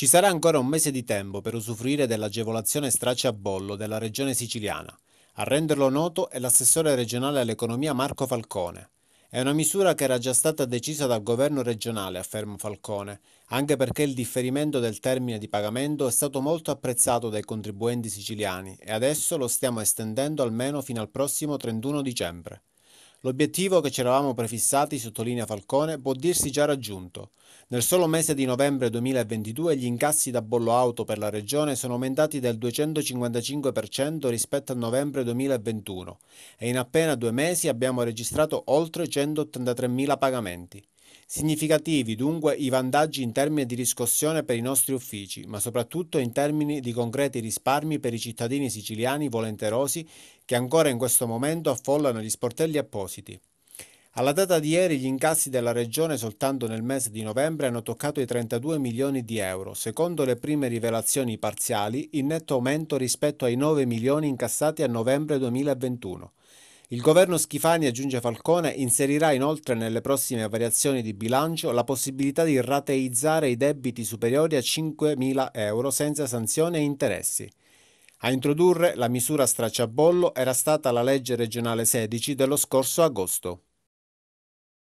Ci sarà ancora un mese di tempo per usufruire dell'agevolazione straccia a bollo della regione siciliana. A renderlo noto è l'assessore regionale all'economia Marco Falcone. È una misura che era già stata decisa dal governo regionale, afferma Falcone, anche perché il differimento del termine di pagamento è stato molto apprezzato dai contribuenti siciliani e adesso lo stiamo estendendo almeno fino al prossimo 31 dicembre. L'obiettivo che ci eravamo prefissati, sottolinea Falcone, può dirsi già raggiunto. Nel solo mese di novembre 2022 gli incassi da bollo auto per la Regione sono aumentati del 255% rispetto a novembre 2021 e in appena due mesi abbiamo registrato oltre 183.000 pagamenti. Significativi dunque i vantaggi in termini di riscossione per i nostri uffici, ma soprattutto in termini di concreti risparmi per i cittadini siciliani volenterosi che ancora in questo momento affollano gli sportelli appositi. Alla data di ieri gli incassi della Regione soltanto nel mese di novembre hanno toccato i 32 milioni di euro, secondo le prime rivelazioni parziali in netto aumento rispetto ai 9 milioni incassati a novembre 2021. Il governo Schifani, aggiunge Falcone, inserirà inoltre nelle prossime variazioni di bilancio la possibilità di rateizzare i debiti superiori a 5.000 euro senza sanzioni e interessi. A introdurre la misura stracciabollo era stata la legge regionale 16 dello scorso agosto.